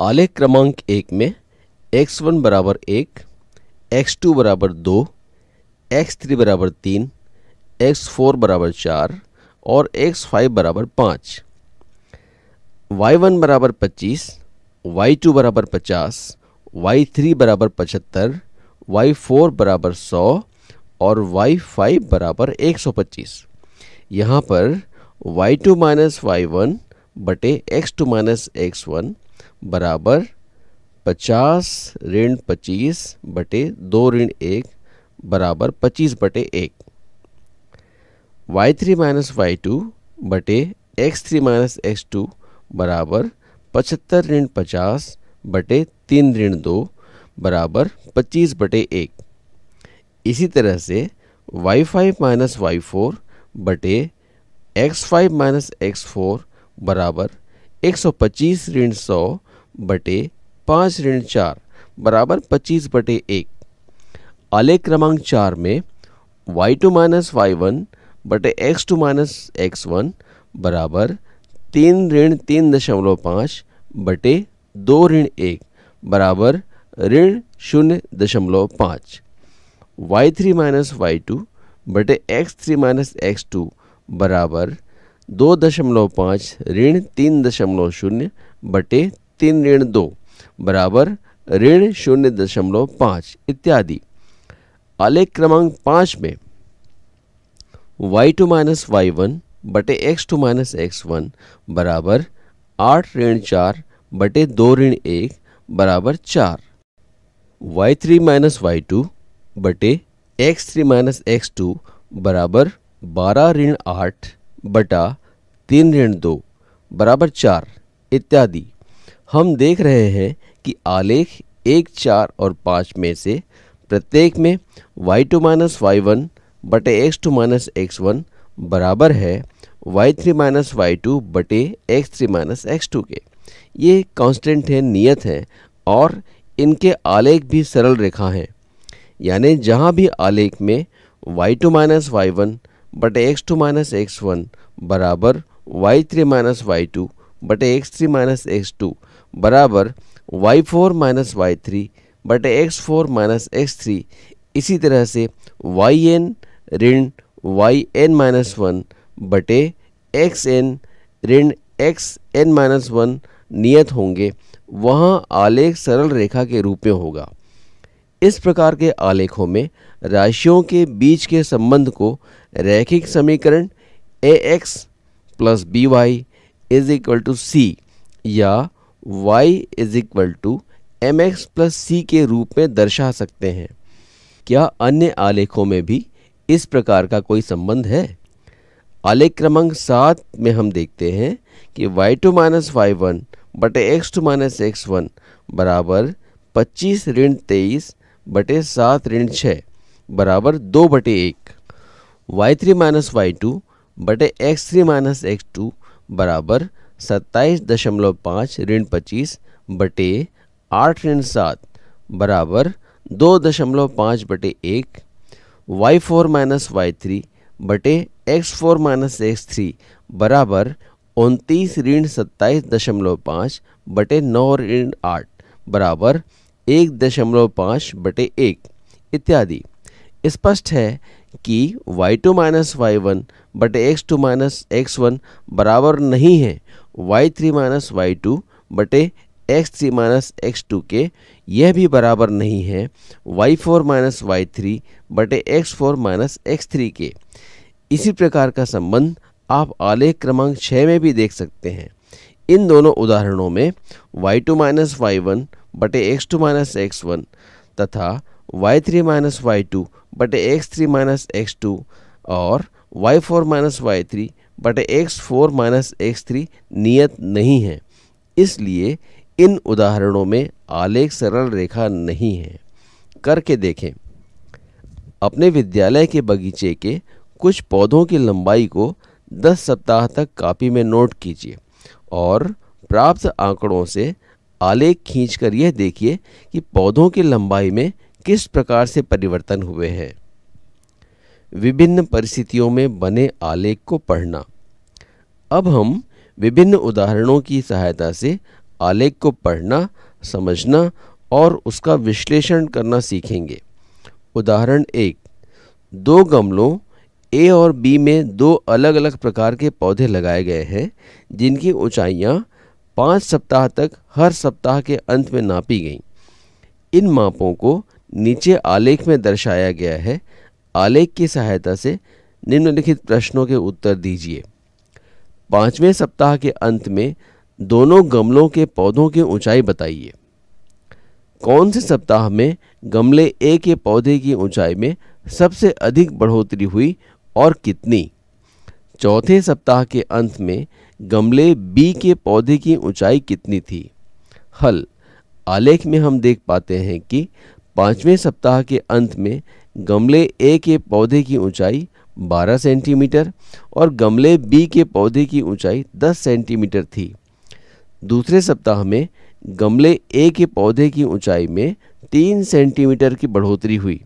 आलेख क्रमांक एक में x1 बराबर एक एक्स टू बराबर दो एक्स थ्री बराबर तीन एक्स फोर बराबर चार और x5 बराबर पाँच वाई वन बराबर पच्चीस वाई टू बराबर पचास वाई थ्री बराबर पचहत्तर वाई फोर बराबर सौ और वाई फाइव बराबर एक सौ पच्चीस यहाँ पर Y two minus Y one बटे X two minus X one बराबर पचास ऋण पच्चीस बटे दो ऋण एक बराबर पच्चीस बटे एक Y three minus Y two बटे X three minus X two बराबर पचहत्तर ऋण पचास बटे तीन ऋण दो बराबर पच्चीस बटे एक इसी तरह से Y five minus Y four बटे X five minus X four बराबर एक सौ पच्चीस ऋण सौ बटे पाँच ऋण चार बराबर पच्चीस बटे एक आलेख क्रमांक चार में Y two minus Y one बटे X two minus X one बराबर तीन ऋण तीन दशमलव पाँच बटे दो ऋण एक बराबर ऋण शून्य दशमलव पाँच Y three minus Y two बटे X three minus X two बराबर दो दशमलव पाँच ऋण तीन दशमलव शून्य बटे तीन ऋण दो बराबर ऋण शून्य दशमलव पांच इत्यादि आलेख क्रमांक पांच में Y two minus Y one बटे X two minus X one बराबर आठ ऋण चार बटे दो ऋण एक बराबर चार Y three minus Y two बटे X three minus X two बराबर बारह ऋण आठ बटा तीन ऋण दो बराबर चार इत्यादि हम देख रहे हैं कि आलेख एक चार और पाँच में से प्रत्येक में Y two minus Y one बटे X two minus X one बराबर है Y three minus Y two बटे X three minus X two के ये कांस्टेंट हैं नियत हैं और इनके आलेख भी सरल रेखा हैं यानी जहाँ भी आलेख में Y two minus Y one बटे X two minus X one बराबर Y three minus Y two बटे X three minus X two बराबर Y four minus Y three बटे X four minus X three इसी तरह से वाई एन ऋण Y N minus one बटे X N ऋण एक्स एन माइनस वन नियत होंगे वहाँ आलेख सरल रेखा के रूप में होगा इस प्रकार के आलेखों में राशियों के बीच के संबंध को रैखिक समीकरण A X plus B Y is equal to C या y is equal to M X plus C के रूप में दर्शा सकते हैं क्या अन्य आलेखों में भी इस प्रकार का कोई संबंध है आलेख क्रमांक सात में हम देखते हैं कि Y two minus Y one बटे X two minus X one बराबर पच्चीस ऋण तेईस बटे सात ऋण छः बराबर दो बटे एक Y three minus Y two बटे X three minus X two बराबर सत्ताईस दशमलव पाँच ऋण पच्चीस बटे आठ ऋण सात बराबर दो दशमलव पाँच बटे एक Y four minus Y three बटे X four minus X three बराबर उनतीस ऋण सत्ताईस दशमलव पाँच बटे नौ ऋण आठ बराबर एक दशमलव पाँच बटे एक इत्यादि स्पष्ट है कि y2 two minus Y one बटे X two minus X one बराबर नहीं है Y three minus Y two बटे X three minus X two के यह भी बराबर नहीं है Y four minus Y three बटे X four minus X three के इसी प्रकार का संबंध आप आलेख क्रमांक छः में भी देख सकते हैं इन दोनों उदाहरणों में Y two minus Y one बटे X two minus X one तथा Y three minus Y two बटे X three minus X two और Y four minus Y three बटे X four minus X three नियत नहीं है इसलिए इन उदाहरणों में आलेख सरल रेखा नहीं है करके देखें अपने विद्यालय के बगीचे के कुछ पौधों की लंबाई को 10 सप्ताह तक कापी में नोट कीजिए और प्राप्त आंकड़ों से आलेख खींचकर यह देखिए कि पौधों की लंबाई में किस प्रकार से परिवर्तन हुए हैं विभिन्न परिस्थितियों में बने आलेख को पढ़ना अब हम विभिन्न उदाहरणों की सहायता से आलेख को पढ़ना समझना और उसका विश्लेषण करना सीखेंगे उदाहरण एक दो गमलों ए और बी में दो अलग अलग प्रकार के पौधे लगाए गए हैं जिनकी ऊंचाइयाँ पाँच सप्ताह तक हर सप्ताह के अंत में नापी गईं इन मापों को नीचे आलेख में दर्शाया गया है आलेख की सहायता से निम्नलिखित प्रश्नों के उत्तर दीजिए पांचवें सप्ताह के अंत में दोनों गमलों के पौधों की ऊंचाई बताइए कौन से सप्ताह में गमले ए के पौधे की ऊंचाई में सबसे अधिक बढ़ोतरी हुई और कितनी चौथे सप्ताह के अंत में गमले बी के पौधे की ऊंचाई कितनी थी हल आलेख में हम देख पाते हैं कि पांचवें सप्ताह के अंत में गमले ए के पौधे की ऊंचाई 12 सेंटीमीटर और गमले बी के पौधे की ऊंचाई 10 सेंटीमीटर थी दूसरे सप्ताह में गमले ए के पौधे की ऊंचाई में 3 सेंटीमीटर की बढ़ोतरी हुई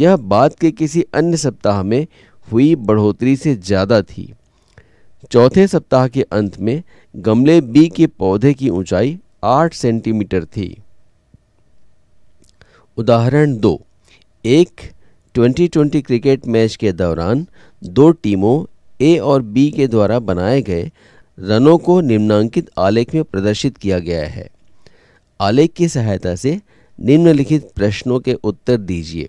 यह बाद के किसी अन्य सप्ताह में हुई बढ़ोतरी से ज़्यादा थी चौथे सप्ताह के अंत में गमले बी के पौधे की ऊंचाई 8 सेंटीमीटर थी उदाहरण दो एक 2020 क्रिकेट मैच के दौरान दो टीमों ए और बी के द्वारा बनाए गए रनों को निम्नांकित आलेख में प्रदर्शित किया गया है आलेख की सहायता से निम्नलिखित प्रश्नों के उत्तर दीजिए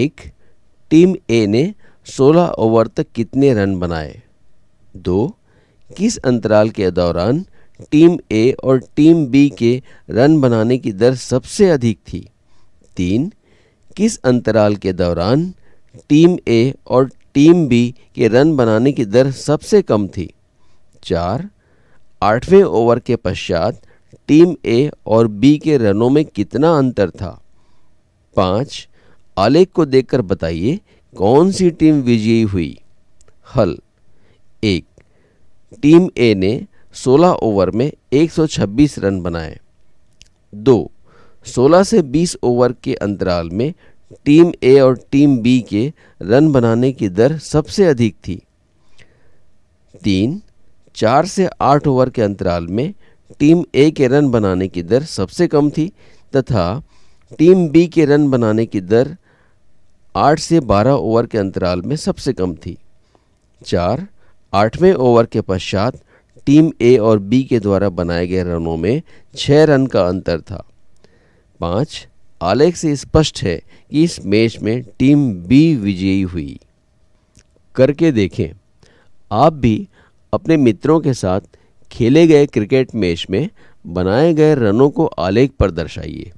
एक टीम ए ने 16 ओवर तक कितने रन बनाए दो किस अंतराल के दौरान टीम ए और टीम बी के रन बनाने की दर सबसे अधिक थी तीन किस अंतराल के दौरान टीम ए और टीम बी के रन बनाने की दर सबसे कम थी चार आठवें ओवर के पश्चात टीम ए और बी के रनों में कितना अंतर था पाँच आलेख को देखकर बताइए कौन सी टीम विजयी हुई हल एक टीम ए ने 16 ओवर में 126 रन बनाए दो 16 से 20 ओवर के अंतराल में टीम ए और टीम बी के रन बनाने की दर सबसे अधिक थी तीन चार से आठ ओवर के अंतराल में टीम ए के रन बनाने की दर सबसे कम थी तथा टीम बी के रन बनाने की दर आठ से बारह ओवर के अंतराल में सबसे कम थी चार आठवें ओवर के पश्चात टीम ए और बी के द्वारा बनाए गए रनों में छः रन का अंतर था पाँच आलेख से स्पष्ट है कि इस मैच में टीम बी विजयी हुई करके देखें आप भी अपने मित्रों के साथ खेले गए क्रिकेट मैच में बनाए गए रनों को आलेख पर दर्शाइए